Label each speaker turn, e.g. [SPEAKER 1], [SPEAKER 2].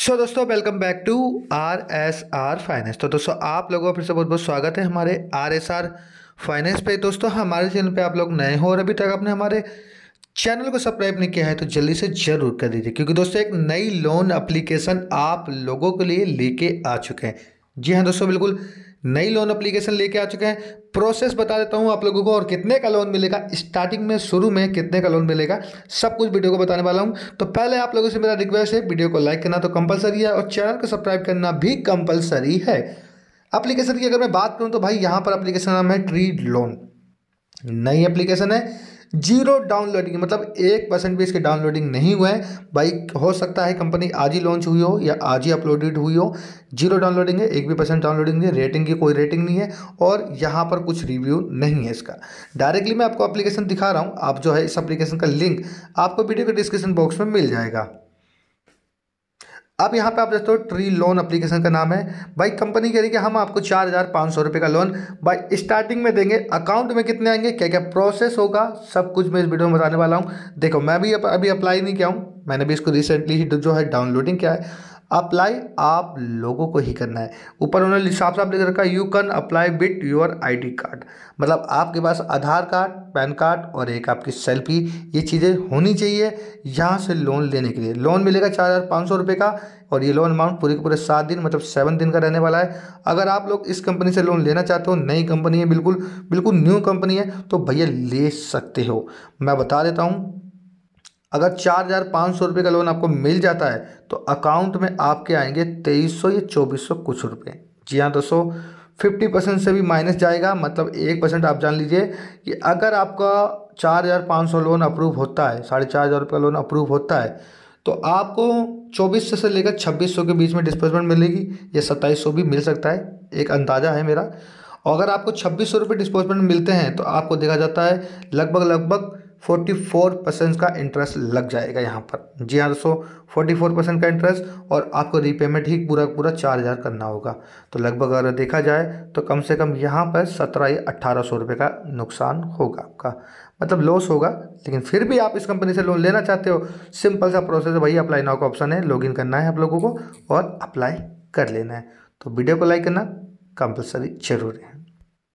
[SPEAKER 1] सो so, दोस्तों welcome back to R S R finance तो दोस्तों आप लोगों का फिर से बहुत बहुत स्वागत है हमारे आर एस आर फाइनेंस पे दोस्तों हमारे चैनल पे आप लोग नए हो और अभी तक आपने हमारे चैनल को सब्सक्राइब नहीं किया है तो जल्दी से जरूर कर दीजिए क्योंकि दोस्तों एक नई लोन अप्लीकेशन आप लोगों के लिए लेके आ चुके हैं जी हाँ दोस्तों बिल्कुल नई लोन अप्लीकेशन लेके आ चुके हैं प्रोसेस बता देता हूँ आप लोगों को और कितने का लोन मिलेगा स्टार्टिंग में शुरू में कितने का लोन मिलेगा सब कुछ वीडियो को बताने वाला हूँ तो पहले आप लोगों से मेरा रिक्वेस्ट है वीडियो को लाइक करना तो कंपलसरी है और चैनल को सब्सक्राइब करना भी कंपलसरी है अप्लीकेशन की अगर मैं बात करूँ तो भाई यहाँ पर अप्लीकेशन नाम है ट्री लोन नई एप्लीकेशन है जीरो डाउनलोडिंग मतलब एक परसेंट भी इसके डाउनलोडिंग नहीं हुए हैं भाई हो सकता है कंपनी आज ही लॉन्च हुई हो या आज ही अपलोडेड हुई हो जीरो डाउनलोडिंग है एक भी परसेंट डाउनलोडिंग नहीं है रेटिंग की कोई रेटिंग नहीं है और यहाँ पर कुछ रिव्यू नहीं है इसका डायरेक्टली मैं आपको अप्लीकेशन दिखा रहा हूँ आप जो है इस अप्लीकेशन का लिंक आपको वीडियो के डिस्क्रिप्शन बॉक्स में मिल जाएगा अब यहाँ पे आप हो ट्री लोन एप्लीकेशन का नाम है भाई कंपनी कह रही है कि हम आपको चार हज़ार पाँच सौ रुपये का लोन भाई स्टार्टिंग में देंगे अकाउंट में कितने आएंगे क्या क्या प्रोसेस होगा सब कुछ मैं इस वीडियो में बताने वाला हूँ देखो मैं भी अभी अप्लाई नहीं किया हूँ मैंने भी इसको रिसेंटली ही जो है डाउनलोडिंग किया है अप्लाई आप लोगों को ही करना है ऊपर उन्होंने साफ साफ लिख रखा है you can apply with your ID card मतलब आपके पास आधार कार्ड पैन कार्ड और एक आपकी सेल्फी ये चीज़ें होनी चाहिए यहाँ से लोन लेने के लिए लोन मिलेगा चार हज़ार पाँच सौ रुपये का और ये लोन अमाउंट पूरे के पूरे सात दिन मतलब सेवन दिन का रहने वाला है अगर आप लोग इस कंपनी से लोन लेना चाहते हो नई कंपनी है बिल्कुल बिल्कुल न्यू कंपनी है तो भैया ले सकते हो मैं बता देता हूँ अगर चार हज़ार पाँच सौ रुपये का लोन आपको मिल जाता है तो अकाउंट में आपके आएंगे तेईस सौ या चौबीस सौ कुछ रुपये जी हाँ दोस्तों फिफ्टी परसेंट से भी माइनस जाएगा मतलब एक परसेंट आप जान लीजिए कि अगर आपका चार हज़ार पाँच सौ लोन अप्रूव होता है साढ़े चार हज़ार रुपये का लोन अप्रूव होता है तो आपको चौबीस सौ से लेकर छब्बीस सौ के बीच में डिस्पर्समेंट मिलेगी या सत्ताईस सौ भी मिल सकता है एक अंदाज़ा है मेरा और अगर आपको छब्बीस सौ रुपये डिस्पोजमेंट मिलते हैं तो आपको देखा जाता है लगभग लगभग फोर्टी फोर परसेंट का इंटरेस्ट लग जाएगा यहाँ पर जी हाँ दोस्तों फोर्टी फोर परसेंट का इंटरेस्ट और आपको रीपेमेंट ही पूरा पूरा चार हज़ार करना होगा तो लगभग अगर देखा जाए तो कम से कम यहाँ पर सत्रह या अट्ठारह सौ रुपये का नुकसान होगा आपका मतलब लॉस होगा लेकिन फिर भी आप इस कंपनी से लोन लेना चाहते हो सिंपल सा प्रोसेस है भाई अप्लाई ना का ऑप्शन है लॉग करना है आप लोगों को और अप्लाई कर लेना है तो वीडियो को लाइक करना कंपलसरी जरूरी है